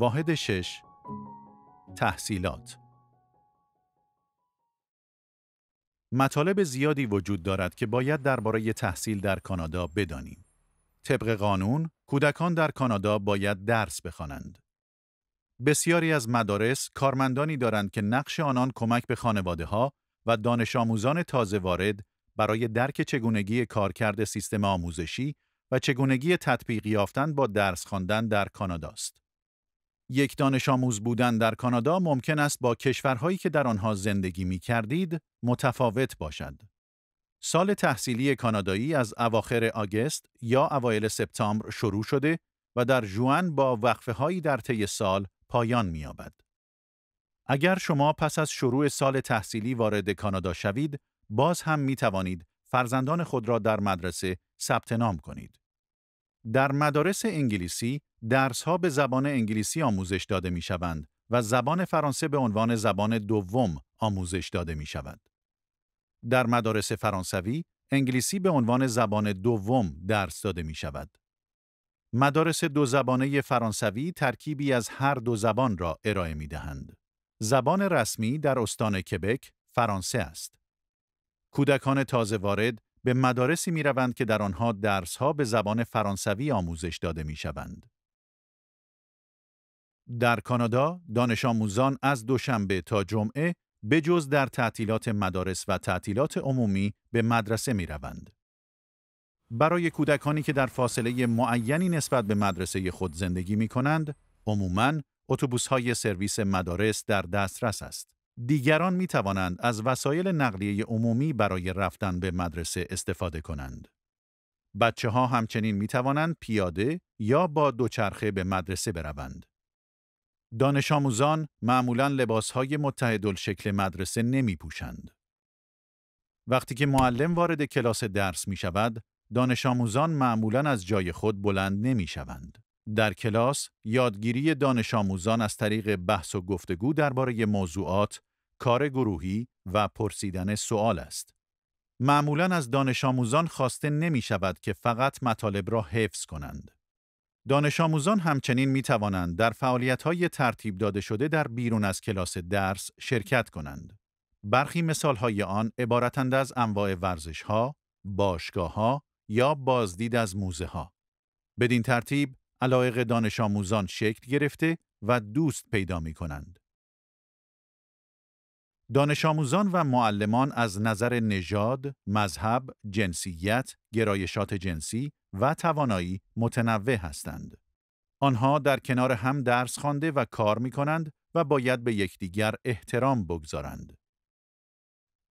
واحد شش تحصیلات مطالب زیادی وجود دارد که باید درباره تحصیل در کانادا بدانیم. طبق قانون، کودکان در کانادا باید درس بخوانند. بسیاری از مدارس کارمندانی دارند که نقش آنان کمک به خانواده ها و دانش آموزان تازه وارد برای درک چگونگی کارکرد سیستم آموزشی و چگونگی تطبیق یافتن با درس خواندن در کاناداست. یک دانش آموز بودن در کانادا ممکن است با کشورهایی که در آنها زندگی می کردید متفاوت باشد. سال تحصیلی کانادایی از اواخر آگست یا اوایل سپتامبر شروع شده و در جوان با وقفه هایی در طی سال پایان می آبد. اگر شما پس از شروع سال تحصیلی وارد کانادا شوید، باز هم می توانید فرزندان خود را در مدرسه ثبت نام کنید. در مدارس انگلیسی درسها به زبان انگلیسی آموزش داده می شوند و زبان فرانسه به عنوان زبان دوم آموزش داده می شود. در مدارس فرانسوی انگلیسی به عنوان زبان دوم درس داده می شود. مدارس دو زبانه فرانسوی ترکیبی از هر دو زبان را ارائه می دهند. زبان رسمی در استان کبک فرانسه است. کودکان تازه وارد به مدارسی می که در آنها درسها به زبان فرانسوی آموزش داده می در کانادا، دانش آموزان از دوشنبه تا جمعه بجز در تعطیلات مدارس و تعطیلات عمومی به مدرسه می روند. برای کودکانی که در فاصله معینی نسبت به مدرسه خود زندگی می کنند، عموماً اتوبوس‌های سرویس مدارس در دسترس است. دیگران می توانند از وسایل نقلیه عمومی برای رفتن به مدرسه استفاده کنند. بچه ها همچنین می توانند پیاده یا با دوچرخه به مدرسه بروند. دانش آموزان معمولا لباس های متحدل شکل مدرسه نمی پوشند. وقتی که معلم وارد کلاس درس می شود، دانش آموزان معمولا از جای خود بلند نمی شوند. در کلاس، یادگیری دانش آموزان از طریق بحث و گفتگو درباره موضوعات کار گروهی و پرسیدن سوال است. معمولا از دانش آموزان خواسته نمی شود که فقط مطالب را حفظ کنند. دانش آموزان همچنین می توانند در فعالیت های ترتیب داده شده در بیرون از کلاس درس شرکت کنند. برخی مثال های آن عبارتند از انواع ورزش ها، باشگاه ها یا بازدید از موزه ها. بدین ترتیب علایق دانش آموزان شکل گرفته و دوست پیدا می کنند. دانش آموزان و معلمان از نظر نژاد، مذهب، جنسیت، گرایشات جنسی و توانایی متنوع هستند. آنها در کنار هم درس خوانده و کار می کنند و باید به یکدیگر احترام بگذارند.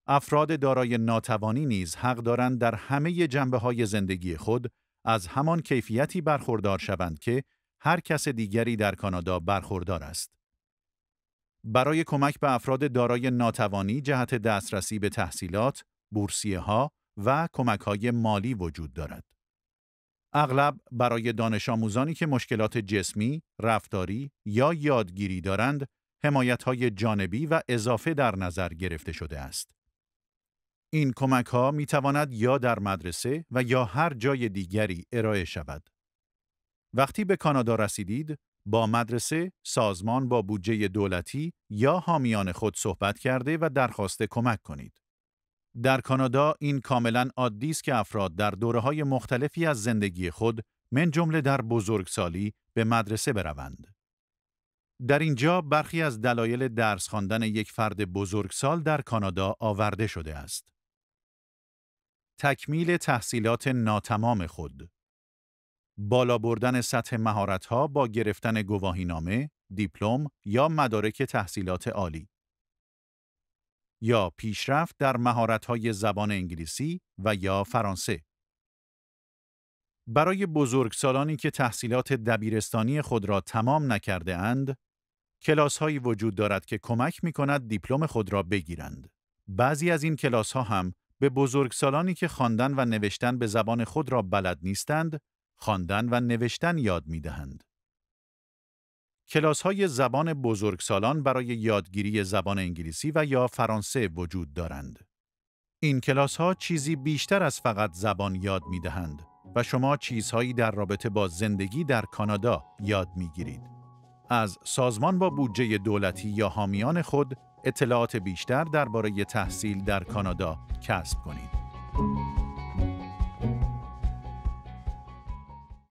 افراد دارای ناتوانی نیز حق دارند در همه جنبه های زندگی خود از همان کیفیتی برخوردار شوند که هر کس دیگری در کانادا برخوردار است. برای کمک به افراد دارای ناتوانی جهت دسترسی به تحصیلات، بورسیه ها و کمک های مالی وجود دارد. اغلب برای دانش آموزانی که مشکلات جسمی، رفتاری یا یادگیری دارند، حمایت های جانبی و اضافه در نظر گرفته شده است. این کمک ها می تواند یا در مدرسه و یا هر جای دیگری ارائه شود. وقتی به کانادا رسیدید، با مدرسه، سازمان با بودجه دولتی یا حامیان خود صحبت کرده و درخواست کمک کنید. در کانادا این کاملا عادی است که افراد در دوره های مختلفی از زندگی خود من جمله در بزرگسالی به مدرسه بروند. در اینجا برخی از دلایل درس خواندن یک فرد بزرگسال در کانادا آورده شده است. تکمیل تحصیلات ناتمام خود بالا بردن سطح ها با گرفتن گواهینامه، دیپلم یا مدارک تحصیلات عالی یا پیشرفت در های زبان انگلیسی و یا فرانسه برای بزرگسالانی که تحصیلات دبیرستانی خود را تمام نکرده اند، کلاس هایی وجود دارد که کمک می کند دیپلم خود را بگیرند. بعضی از این کلاس ها هم به بزرگسالانی که خواندن و نوشتن به زبان خود را بلد نیستند خواندن و نوشتن یاد می دهند. کلاس های زبان بزرگسالان برای یادگیری زبان انگلیسی و یا فرانسه وجود دارند. این کلاس ها چیزی بیشتر از فقط زبان یاد می دهند و شما چیزهایی در رابطه با زندگی در کانادا یاد می گیرید. از سازمان با بودجه دولتی یا حامیان خود اطلاعات بیشتر درباره تحصیل در کانادا کسب کنید.